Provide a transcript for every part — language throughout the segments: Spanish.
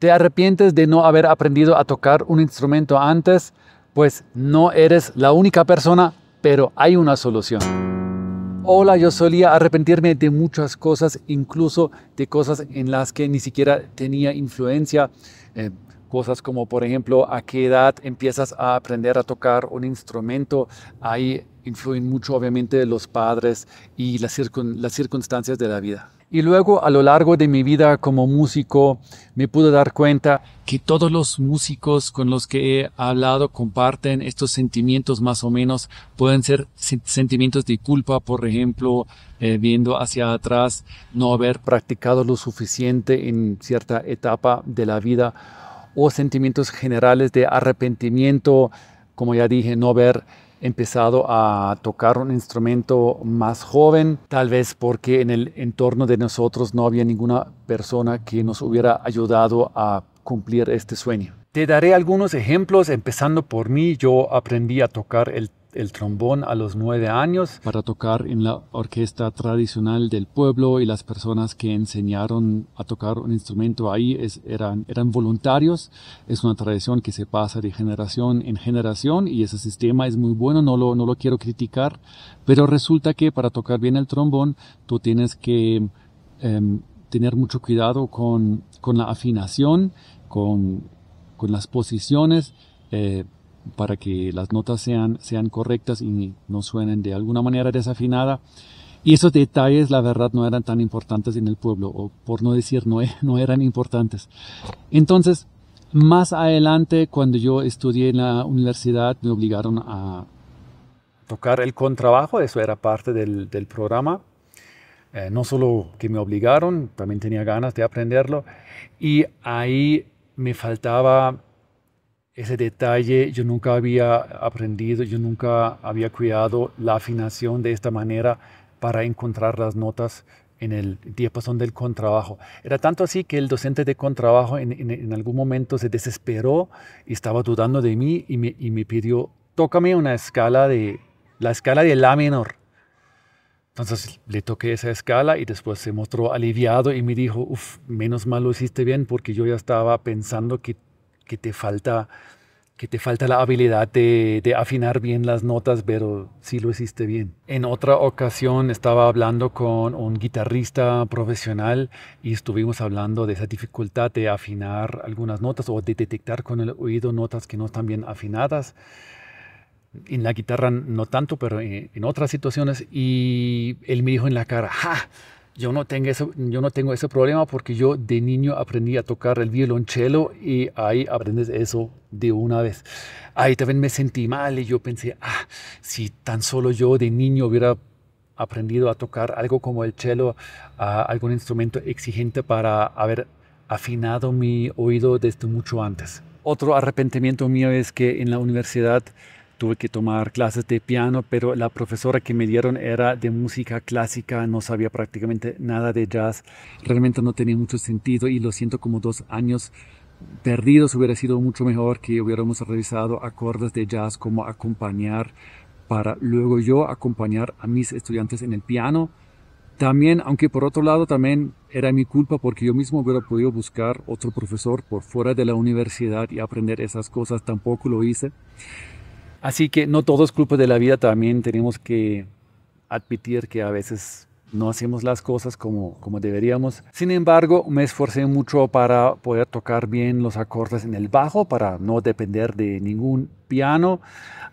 ¿Te arrepientes de no haber aprendido a tocar un instrumento antes? Pues no eres la única persona, pero hay una solución. Hola, yo solía arrepentirme de muchas cosas, incluso de cosas en las que ni siquiera tenía influencia. Eh, cosas como, por ejemplo, a qué edad empiezas a aprender a tocar un instrumento. Hay influyen mucho obviamente los padres y las, circunstancias de la vida. Y luego a lo largo de mi vida como músico me pude dar cuenta que todos los músicos con los que he hablado comparten estos sentimientos más o menos. Pueden ser sentimientos de culpa, por ejemplo, eh, viendo hacia atrás, no haber practicado lo suficiente en cierta etapa de la vida o sentimientos generales de arrepentimiento, como ya dije, no haber empezado a tocar un instrumento más joven, tal vez porque en el entorno de nosotros no había ninguna persona que nos hubiera ayudado a cumplir este sueño. Te daré algunos ejemplos, empezando por mí, yo aprendí a tocar el el trombón a los nueve años. Para tocar en la orquesta tradicional del pueblo y las personas que enseñaron a tocar un instrumento ahí es, eran, eran voluntarios. Es una tradición que se pasa de generación en generación y ese sistema es muy bueno, no lo, no lo quiero criticar, pero resulta que para tocar bien el trombón tú tienes que em, tener mucho cuidado con, con la afinación, con, con las posiciones. Eh, para que las notas sean, sean correctas y no suenen de alguna manera desafinada. Y esos detalles, la verdad, no eran tan importantes en el pueblo, o por no decir, no, no eran importantes. Entonces, más adelante, cuando yo estudié en la universidad, me obligaron a tocar el contrabajo, eso era parte del, programa. Eh, no solo que me obligaron, también tenía ganas de aprenderlo. Y ahí me faltaba ese detalle yo nunca había aprendido, yo nunca había cuidado la afinación de esta manera para encontrar las notas en el diapasón del contrabajo. Era tanto así que el docente de contrabajo en, algún momento se desesperó y estaba dudando de mí y me, me, pidió, tócame una escala de, la escala de la menor. Entonces le toqué esa escala y después se mostró aliviado y me dijo, uff, menos mal lo hiciste bien porque yo ya estaba pensando que que te falta que te falta la habilidad de, afinar bien las notas, pero sí lo hiciste bien. En otra ocasión estaba hablando con un guitarrista profesional y estuvimos hablando de esa dificultad de afinar algunas notas o de detectar con el oído notas que no están bien afinadas. En la guitarra no tanto, pero en, en otras situaciones. Y él me dijo en la cara, ¡ja! yo no, tengo ese, yo no tengo ese problema porque yo de niño aprendí a tocar el violonchelo y ahí aprendes eso de una vez. Ahí también me sentí mal y yo pensé, ah, si tan solo yo de niño hubiera aprendido a tocar algo como el cello, a algún instrumento exigente para haber afinado mi oído desde mucho antes. Otro arrepentimiento mío es que en la universidad tuve que tomar clases de piano, pero la profesora que me dieron era de música clásica, no sabía prácticamente nada de jazz, realmente no tenía mucho sentido y lo siento como dos años perdidos, hubiera sido mucho mejor que hubiéramos revisado acordes de jazz como acompañar para luego yo acompañar a mis estudiantes en el piano. También, aunque por otro lado también era mi culpa porque yo mismo hubiera podido buscar otro profesor por fuera de la universidad y aprender esas cosas, tampoco lo hice. Así que no todos los culpa de la vida, también tenemos que admitir que a veces no hacemos las cosas como, como deberíamos. Sin embargo, me esforcé mucho para poder tocar bien los acordes en el bajo, para no depender de ningún piano.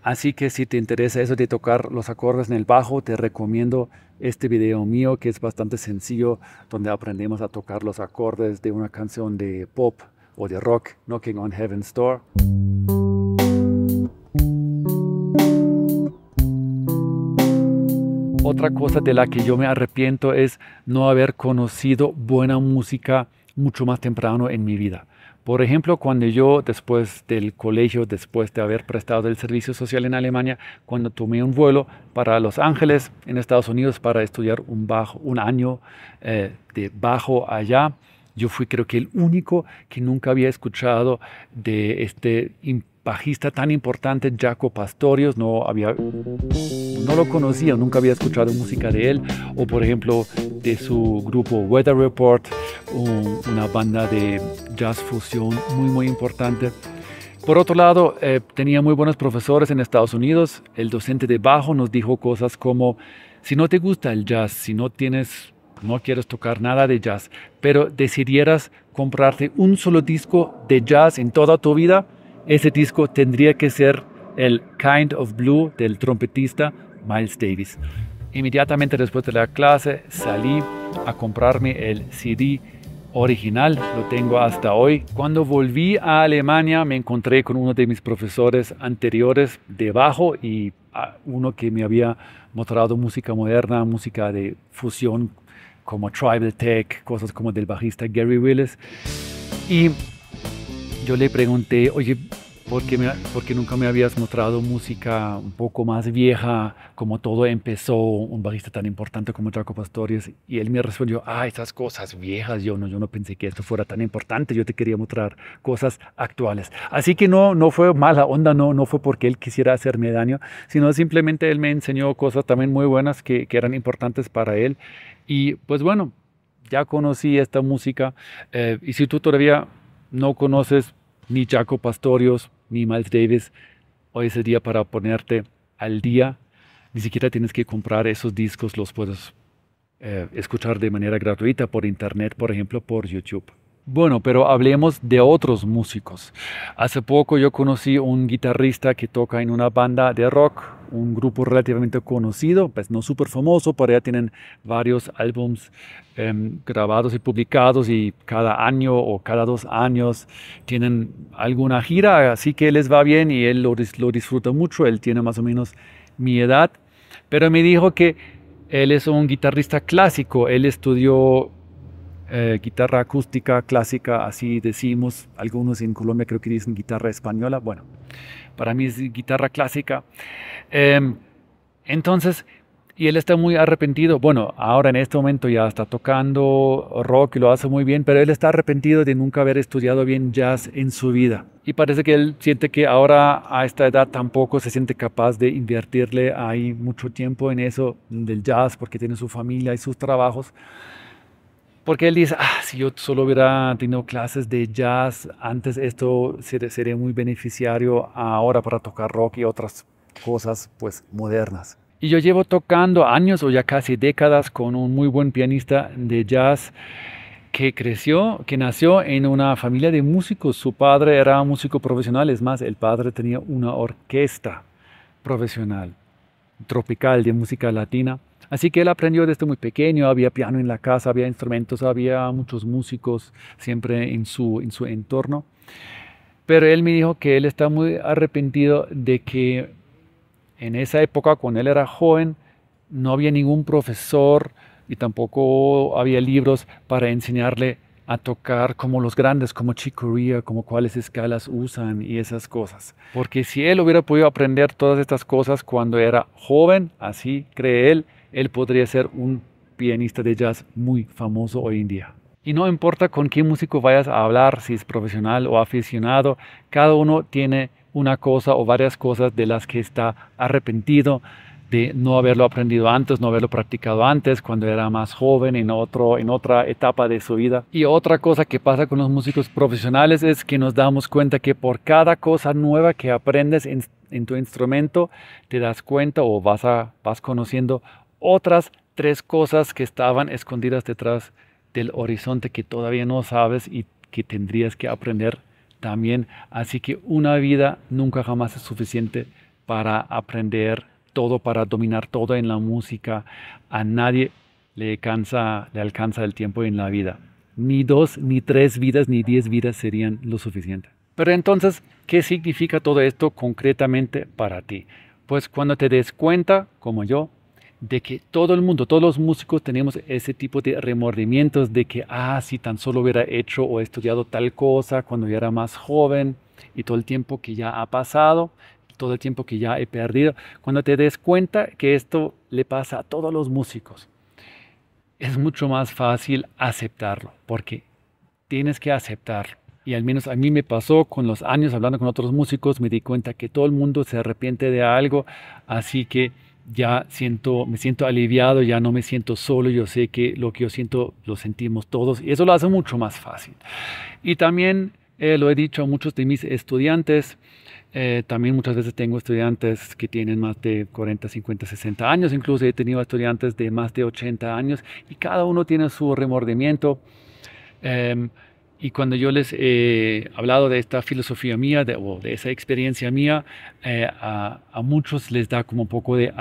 Así que si te interesa eso de tocar los acordes en el bajo, te recomiendo este video mío que es bastante sencillo, donde aprendemos a tocar los acordes de una canción de pop o de rock, Knocking on Heaven's Door. Otra cosa de la que yo me arrepiento es no haber conocido buena música mucho más temprano en mi vida. Por ejemplo, cuando yo después del colegio, después de haber prestado el servicio social en Alemania, cuando tomé un vuelo para Los Ángeles, en Estados Unidos, para estudiar un, año eh, de bajo allá, yo fui creo que el único que nunca había escuchado de este bajista tan importante, Jaco Pastorius, no, había, no lo conocía, nunca había escuchado música de él, o por ejemplo de su grupo Weather Report, una banda de jazz fusión muy muy importante. Por otro lado, eh, tenía muy buenos profesores en Estados Unidos. El docente de bajo nos dijo cosas como, si no te gusta el jazz, si no tienes, no quieres tocar nada de jazz, pero decidieras comprarte un solo disco de jazz en toda tu vida, ese disco tendría que ser el Kind of Blue del trompetista Miles Davis. Inmediatamente después de la clase salí a comprarme el CD original, lo tengo hasta hoy. Cuando volví a Alemania me encontré con uno de mis profesores anteriores de bajo y ah, uno que me había mostrado música moderna, música de fusión como Tribal Tech, cosas como del bajista Gary Willis. Y yo le pregunté, oye, ¿por qué, me, nunca me habías mostrado música un poco más vieja, como todo empezó, un bajista tan importante como Draco Pastorius? Y él me respondió, ah, esas cosas viejas, yo no, yo no pensé que esto fuera tan importante, yo te quería mostrar cosas actuales. Así que no, no fue mala onda, no, no fue porque él quisiera hacerme daño, sino simplemente él me enseñó cosas también muy buenas que, que eran importantes para él. Y pues bueno, ya conocí esta música eh, y si tú todavía no conoces ni Jaco Pastorios, ni Miles Davis, hoy es el día para ponerte al día. Ni siquiera tienes que comprar esos discos, los puedes eh, escuchar de manera gratuita por internet, por ejemplo, por YouTube. Bueno, pero hablemos de otros músicos. Hace poco yo conocí un guitarrista que toca en una banda de rock, un grupo relativamente conocido, pues no súper famoso, pero ya tienen varios álbums em, grabados y publicados y cada año o cada dos años tienen alguna gira, así que les va bien y él lo, lo disfruta mucho, él tiene más o menos mi edad, pero me dijo que él es un guitarrista clásico, él estudió eh, guitarra acústica clásica, así decimos, algunos en Colombia creo que dicen guitarra española, bueno, para mí es guitarra clásica. Em, entonces, y él está muy arrepentido, bueno, ahora en este momento ya está tocando rock y lo hace muy bien, pero él está arrepentido de nunca haber estudiado bien jazz en su vida. Y parece que él siente que ahora a esta edad tampoco se siente capaz de invertirle ahí mucho tiempo en eso del jazz porque tiene su familia y sus trabajos. Porque él dice, ah, si yo solo hubiera tenido clases de jazz, antes esto sería, muy beneficiario ahora para tocar rock y otras cosas pues modernas. Y yo llevo tocando años o ya casi décadas con un muy buen pianista de jazz que creció, que nació en una familia de músicos. Su padre era músico profesional, es más, el padre tenía una orquesta profesional, tropical, de música latina. Así que él aprendió desde muy pequeño, había piano en la casa, había instrumentos, había muchos músicos siempre en su, en su entorno. Pero él me dijo que él está muy arrepentido de que en esa época, cuando él era joven, no había ningún profesor y tampoco había libros para enseñarle a tocar como los grandes, como Chick Corea, como cuáles escalas usan y esas cosas. Porque si él hubiera podido aprender todas estas cosas cuando era joven, así cree él, él podría ser un pianista de jazz muy famoso hoy en día. Y no importa con qué músico vayas a hablar, si es profesional o aficionado, cada uno tiene una cosa o varias cosas de las que está arrepentido de no haberlo aprendido antes, no haberlo practicado antes, cuando era más joven, en, otro, en otra etapa de su vida. Y otra cosa que pasa con los músicos profesionales es que nos damos cuenta que por cada cosa nueva que aprendes en, tu instrumento, te das cuenta o vas, a, vas conociendo otras tres cosas que estaban escondidas detrás del horizonte que todavía no sabes y que tendrías que aprender también. Así que una vida nunca jamás es suficiente para aprender todo, para dominar todo en la música. A nadie le, alcanza, le alcanza el tiempo en la vida. Ni dos, ni tres vidas, ni diez vidas serían lo suficiente. Pero entonces, ¿qué significa todo esto concretamente para ti? Pues cuando te des cuenta, como yo, de que todo el mundo, todos los músicos tenemos ese tipo de remordimientos de que, ah, si tan solo hubiera hecho o estudiado tal cosa cuando yo era más joven y todo el tiempo que ya ha pasado, todo el tiempo que ya he perdido. Cuando te des cuenta que esto le pasa a todos los músicos, es mucho más fácil aceptarlo, porque tienes que aceptarlo. Y al menos a mí me pasó con los años hablando con otros músicos, me di cuenta que todo el mundo se arrepiente de algo, así que ya siento, me siento aliviado, ya no me siento solo, yo sé que lo que yo siento lo sentimos todos y eso lo hace mucho más fácil. Y también eh, lo he dicho a muchos de mis estudiantes, eh, también muchas veces tengo estudiantes que tienen más de 40, 50, 60 años, incluso he tenido estudiantes de más de 80 años y cada uno tiene su remordimiento. Em, y cuando yo les he hablado de esta filosofía mía de, o de esa experiencia mía, eh, a, muchos les da como un poco de,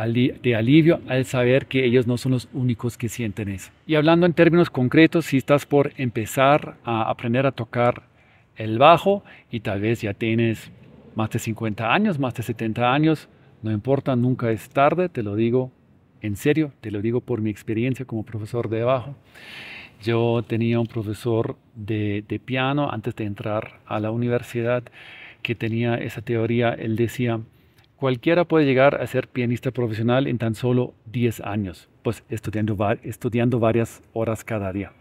de, alivio al saber que ellos no son los únicos que sienten eso. Y hablando en términos concretos, si estás por empezar a aprender a tocar el bajo y tal vez ya tienes más de 50 años, más de 70 años, no importa, nunca es tarde, te lo digo en serio, te lo digo por mi experiencia como profesor de bajo. Yo tenía un profesor de, piano antes de entrar a la universidad que tenía esa teoría. Él decía, cualquiera puede llegar a ser pianista profesional en tan solo 10 años, pues estudiando, estudiando varias horas cada día.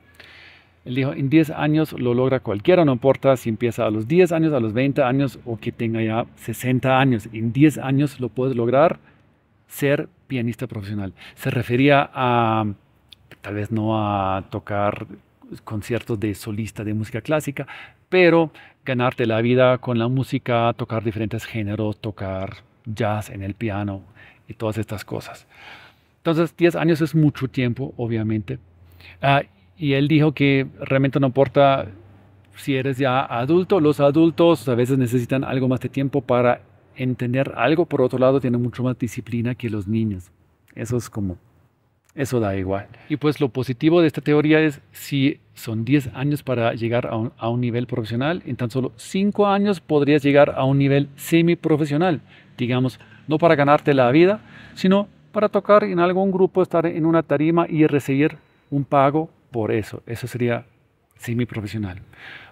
Él dijo, en 10 años lo logra cualquiera, no importa si empieza a los 10 años, a los 20 años o que tenga ya 60 años. En 10 años lo puedes lograr ser pianista profesional. Se refería a tal vez no a tocar conciertos de solista de música clásica, pero ganarte la vida con la música, tocar diferentes géneros, tocar jazz en el piano y todas estas cosas. Entonces, 10 años es mucho tiempo, obviamente. Ah, y él dijo que realmente no importa si eres ya adulto, los adultos a veces necesitan algo más de tiempo para entender algo, por otro lado, tienen mucho más disciplina que los niños. Eso es como eso da igual. Y pues lo positivo de esta teoría es si son 10 años para llegar a un, nivel profesional, en tan solo 5 años podrías llegar a un nivel semiprofesional, digamos, no para ganarte la vida, sino para tocar en algún grupo, estar en una tarima y recibir un pago por eso. Eso sería semiprofesional.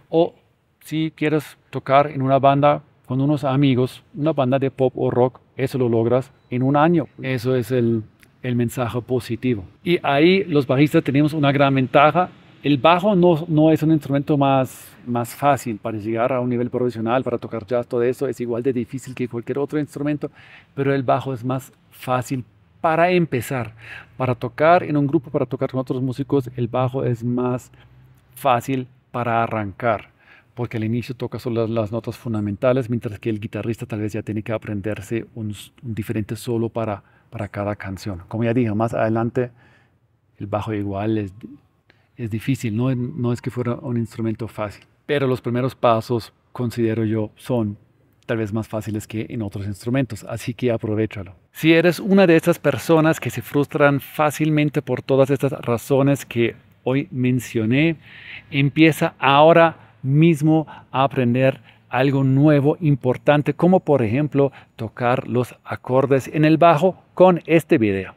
O si quieres tocar en una banda con unos amigos, una banda de pop o rock, eso lo logras en un año. Eso es el el mensaje positivo. Y ahí los bajistas tenemos una gran ventaja. El bajo no, no es un instrumento más, más fácil para llegar a un nivel profesional, para tocar jazz, todo eso es igual de difícil que cualquier otro instrumento, pero el bajo es más fácil para empezar. Para tocar en un grupo, para tocar con otros músicos, el bajo es más fácil para arrancar, porque al inicio toca solo las, notas fundamentales, mientras que el guitarrista tal vez ya tiene que aprenderse un diferente solo para para cada canción. Como ya dije, más adelante el bajo igual es, difícil, no, no es que fuera un instrumento fácil, pero los primeros pasos considero yo son tal vez más fáciles que en otros instrumentos, así que aprovechalo. Si eres una de esas personas que se frustran fácilmente por todas estas razones que hoy mencioné, empieza ahora mismo a aprender algo nuevo importante, como por ejemplo tocar los acordes en el bajo con este video.